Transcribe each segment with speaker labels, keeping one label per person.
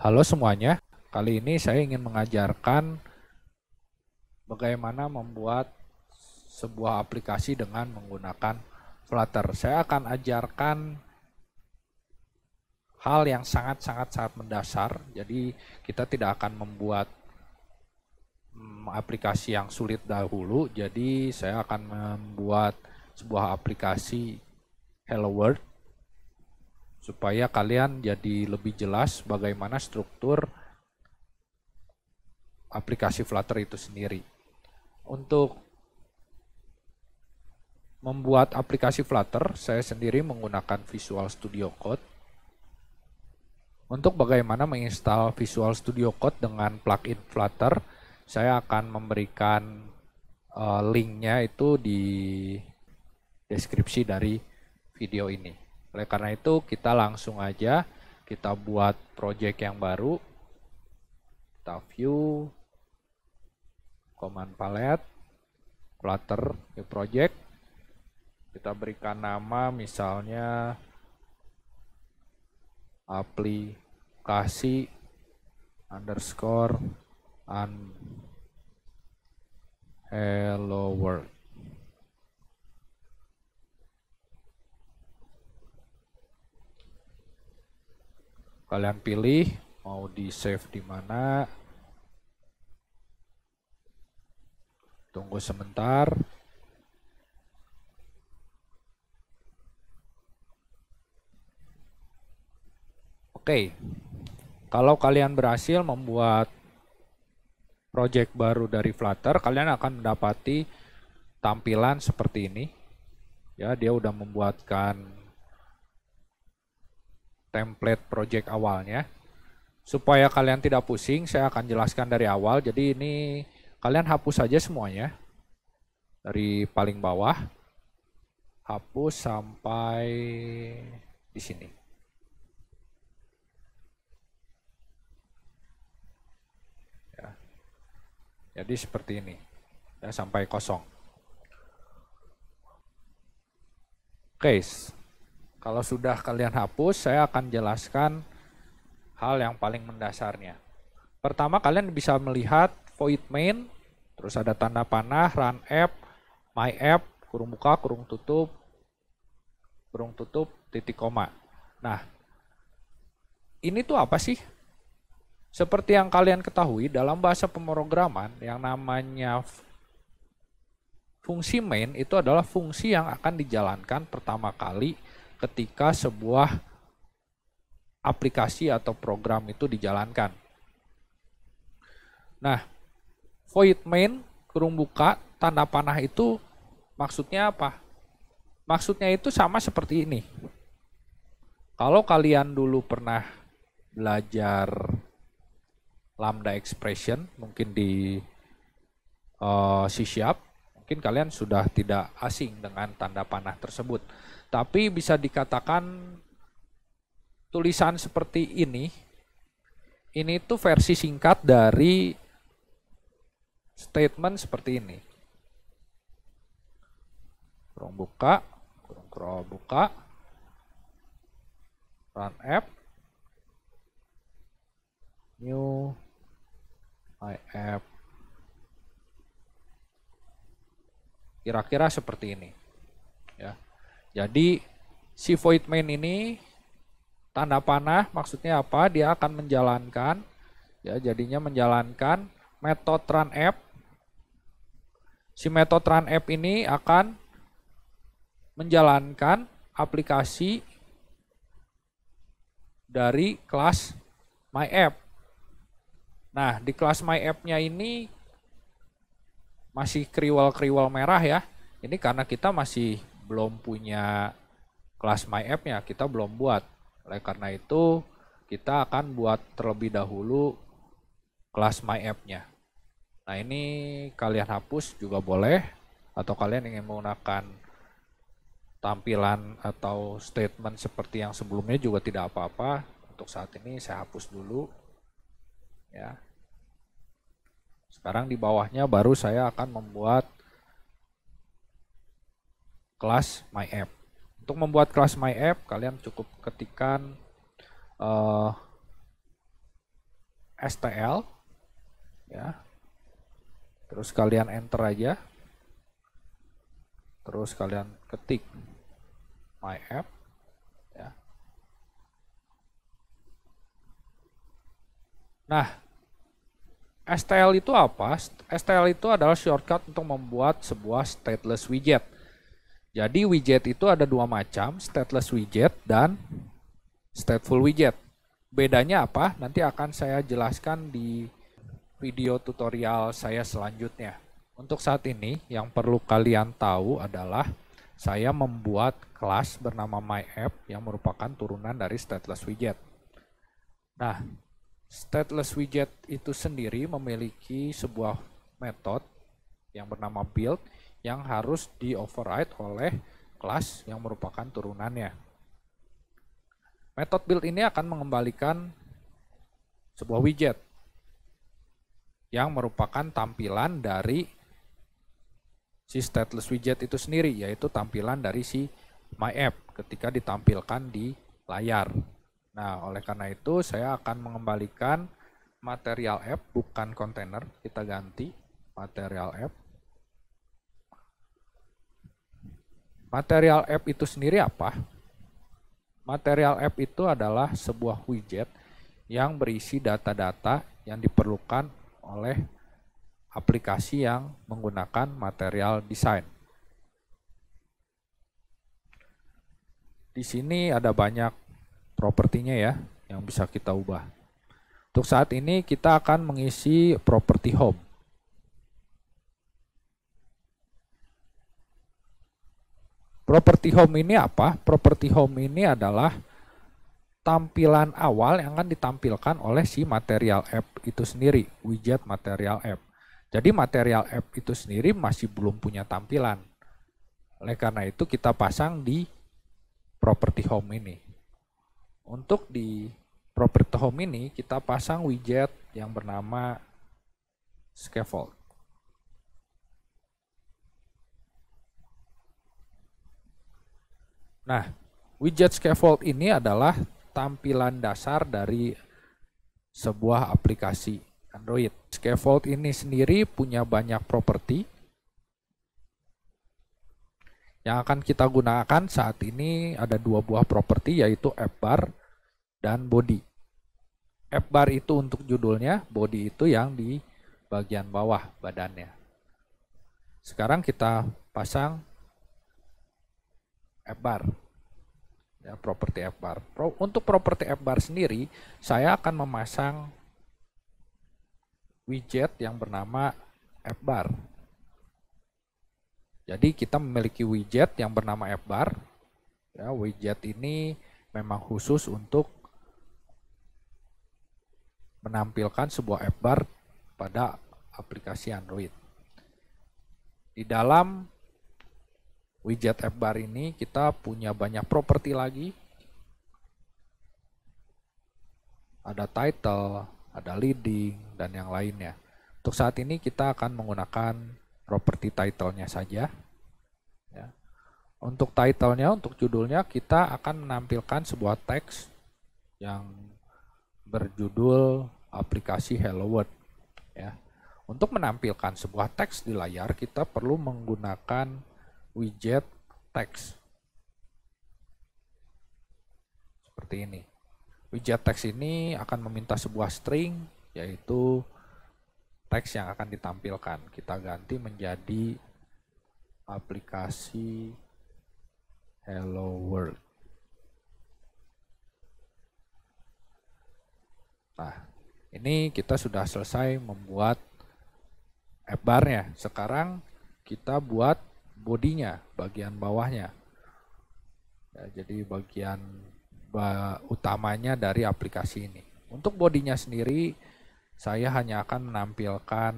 Speaker 1: Halo semuanya, kali ini saya ingin mengajarkan bagaimana membuat sebuah aplikasi dengan menggunakan Flutter. Saya akan ajarkan hal yang sangat-sangat sangat mendasar. Jadi kita tidak akan membuat mm, aplikasi yang sulit dahulu. Jadi saya akan membuat sebuah aplikasi Hello World supaya kalian jadi lebih jelas bagaimana struktur aplikasi Flutter itu sendiri. Untuk membuat aplikasi Flutter, saya sendiri menggunakan Visual Studio Code. Untuk bagaimana menginstal Visual Studio Code dengan plugin Flutter, saya akan memberikan eh, linknya itu di deskripsi dari video ini. Oleh karena itu kita langsung aja kita buat project yang baru. Kita view command palette clutter new project. Kita berikan nama misalnya aplikasi underscore and hello world. kalian pilih mau di save di mana tunggu sebentar oke kalau kalian berhasil membuat project baru dari Flutter kalian akan mendapati tampilan seperti ini ya dia udah membuatkan template project awalnya. Supaya kalian tidak pusing, saya akan jelaskan dari awal. Jadi ini kalian hapus saja semuanya. Dari paling bawah. Hapus sampai di sini. Ya. Jadi seperti ini. Ya, sampai kosong. Case. Kalau sudah kalian hapus, saya akan jelaskan hal yang paling mendasarnya. Pertama, kalian bisa melihat void main, terus ada tanda panah, run app, my app, kurung buka, kurung tutup, kurung tutup, titik koma. Nah, ini tuh apa sih? Seperti yang kalian ketahui, dalam bahasa pemrograman yang namanya fungsi main itu adalah fungsi yang akan dijalankan pertama kali ketika sebuah aplikasi atau program itu dijalankan. Nah, void main kurung buka tanda panah itu maksudnya apa? Maksudnya itu sama seperti ini. Kalau kalian dulu pernah belajar lambda expression mungkin di uh, C sharp, mungkin kalian sudah tidak asing dengan tanda panah tersebut. Tapi bisa dikatakan tulisan seperti ini, ini tuh versi singkat dari statement seperti ini. Kurung buka, kurung crawl buka, run app, new my app. Kira-kira seperti ini. Jadi si void main ini tanda panah maksudnya apa? Dia akan menjalankan ya jadinya menjalankan metode run app. Si metode run app ini akan menjalankan aplikasi dari kelas my app. Nah, di kelas my app-nya ini masih kriwal-kriwal merah ya. Ini karena kita masih belum punya kelas My App nya kita belum buat. Oleh karena itu kita akan buat terlebih dahulu kelas My App nya. Nah ini kalian hapus juga boleh atau kalian ingin menggunakan tampilan atau statement seperti yang sebelumnya juga tidak apa-apa. Untuk saat ini saya hapus dulu. Ya. Sekarang di bawahnya baru saya akan membuat kelas My App. Untuk membuat kelas My App, kalian cukup ketikkan uh, eh, STL, ya. Terus kalian enter aja. Terus kalian ketik My App, ya. Nah, STL itu apa? STL itu adalah shortcut untuk membuat sebuah stateless widget jadi widget itu ada dua macam, stateless widget dan stateful widget. Bedanya apa? Nanti akan saya jelaskan di video tutorial saya selanjutnya. Untuk saat ini yang perlu kalian tahu adalah saya membuat kelas bernama MyApp yang merupakan turunan dari stateless widget. Nah, stateless widget itu sendiri memiliki sebuah metode yang bernama build yang harus di override oleh kelas yang merupakan turunannya. Metode build ini akan mengembalikan sebuah widget yang merupakan tampilan dari si stateless widget itu sendiri, yaitu tampilan dari si my app ketika ditampilkan di layar. Nah, oleh karena itu saya akan mengembalikan material app bukan Container kita ganti material app Material app itu sendiri apa? Material app itu adalah sebuah widget yang berisi data-data yang diperlukan oleh aplikasi yang menggunakan material design. Di sini ada banyak propertinya ya yang bisa kita ubah. Untuk saat ini kita akan mengisi properti home. Properti home ini apa? Properti home ini adalah tampilan awal yang akan ditampilkan oleh si material app itu sendiri, widget material app. Jadi material app itu sendiri masih belum punya tampilan. Oleh karena itu kita pasang di property home ini. Untuk di property home ini kita pasang widget yang bernama scaffold. Nah, widget scaffold ini adalah tampilan dasar dari sebuah aplikasi Android. Scaffold ini sendiri punya banyak properti yang akan kita gunakan saat ini ada dua buah properti yaitu app bar dan body. App bar itu untuk judulnya, body itu yang di bagian bawah badannya. Sekarang kita pasang F bar ya properti F bar Pro, untuk properti F bar sendiri saya akan memasang widget yang bernama F bar jadi kita memiliki widget yang bernama F bar ya widget ini memang khusus untuk menampilkan sebuah F bar pada aplikasi Android di dalam widget app bar ini kita punya banyak properti lagi. Ada title, ada leading, dan yang lainnya. Untuk saat ini kita akan menggunakan properti title-nya saja. Ya. Untuk title-nya, untuk judulnya kita akan menampilkan sebuah teks yang berjudul aplikasi Hello World. Ya. Untuk menampilkan sebuah teks di layar, kita perlu menggunakan widget text seperti ini widget text ini akan meminta sebuah string yaitu teks yang akan ditampilkan kita ganti menjadi aplikasi hello world nah ini kita sudah selesai membuat app -nya. sekarang kita buat bodinya, bagian bawahnya. Ya, jadi bagian utamanya dari aplikasi ini. Untuk bodinya sendiri, saya hanya akan menampilkan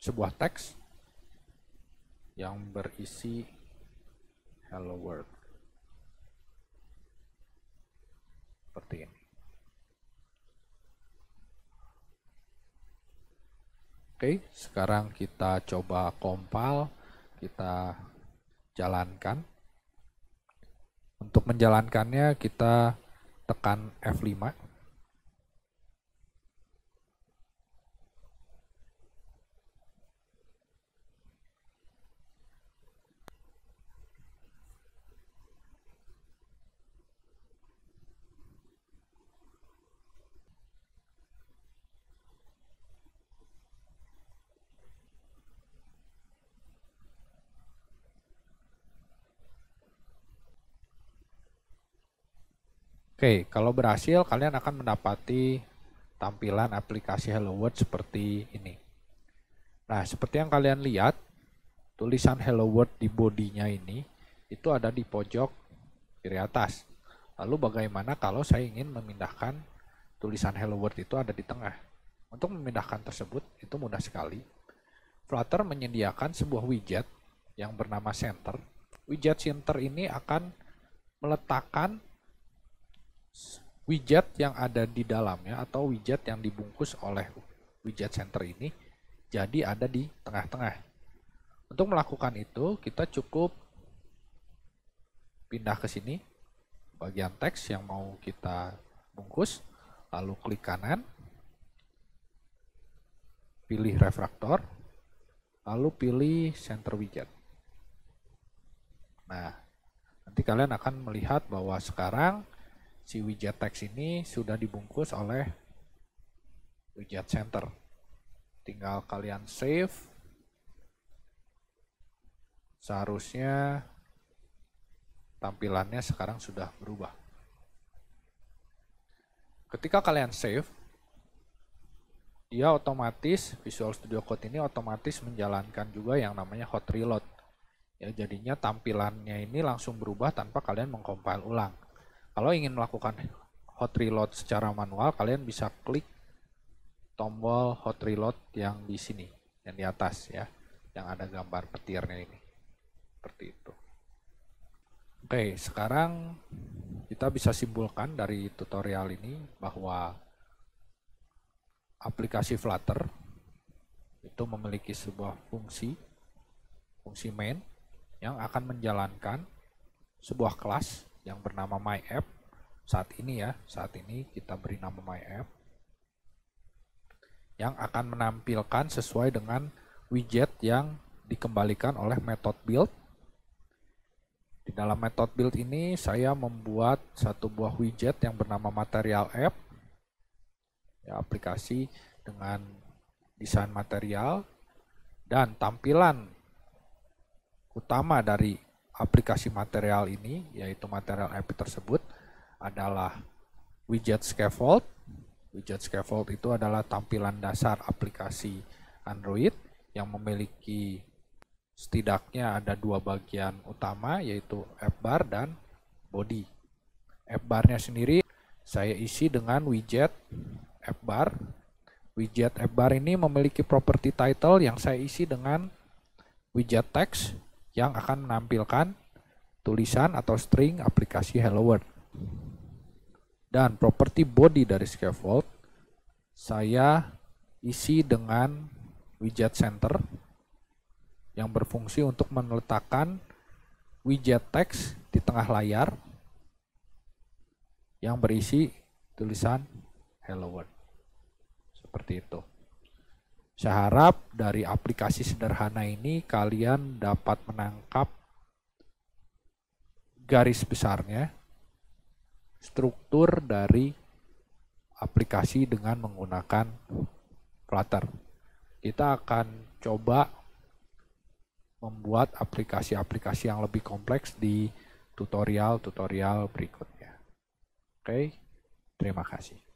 Speaker 1: sebuah teks yang berisi hello world. Seperti ini. Oke, sekarang kita coba compile, kita jalankan. Untuk menjalankannya kita tekan F5. Oke, kalau berhasil kalian akan mendapati tampilan aplikasi Hello World seperti ini. Nah, seperti yang kalian lihat, tulisan Hello World di bodinya ini itu ada di pojok kiri atas. Lalu bagaimana kalau saya ingin memindahkan tulisan Hello World itu ada di tengah? Untuk memindahkan tersebut itu mudah sekali. Flutter menyediakan sebuah widget yang bernama Center. Widget Center ini akan meletakkan widget yang ada di dalamnya atau widget yang dibungkus oleh widget center ini jadi ada di tengah-tengah. Untuk melakukan itu, kita cukup pindah ke sini, bagian teks yang mau kita bungkus, lalu klik kanan, pilih refraktor, lalu pilih center widget. Nah, nanti kalian akan melihat bahwa sekarang si widget text ini sudah dibungkus oleh widget center. Tinggal kalian save. Seharusnya tampilannya sekarang sudah berubah. Ketika kalian save, dia otomatis Visual Studio Code ini otomatis menjalankan juga yang namanya hot reload. Ya, jadinya tampilannya ini langsung berubah tanpa kalian mengcompile ulang. Kalau ingin melakukan hot reload secara manual, kalian bisa klik tombol hot reload yang di sini, yang di atas ya, yang ada gambar petirnya ini. Seperti itu. Oke, sekarang kita bisa simpulkan dari tutorial ini bahwa aplikasi Flutter itu memiliki sebuah fungsi, fungsi main yang akan menjalankan sebuah kelas yang bernama My App. Saat ini ya, saat ini kita beri nama My App. Yang akan menampilkan sesuai dengan widget yang dikembalikan oleh method build. Di dalam method build ini saya membuat satu buah widget yang bernama material app. Ya, aplikasi dengan desain material dan tampilan utama dari aplikasi material ini, yaitu material IP tersebut adalah widget scaffold. Widget scaffold itu adalah tampilan dasar aplikasi Android yang memiliki setidaknya ada dua bagian utama yaitu app bar dan body. App barnya sendiri saya isi dengan widget app bar. Widget app bar ini memiliki property title yang saya isi dengan widget text yang akan menampilkan tulisan atau string aplikasi Hello World. Dan properti body dari scaffold saya isi dengan widget center yang berfungsi untuk meletakkan widget text di tengah layar yang berisi tulisan Hello World. Seperti itu. Saya harap dari aplikasi sederhana ini kalian dapat menangkap garis besarnya struktur dari aplikasi dengan menggunakan Flutter. Kita akan coba membuat aplikasi-aplikasi yang lebih kompleks di tutorial-tutorial berikutnya. Oke, terima kasih.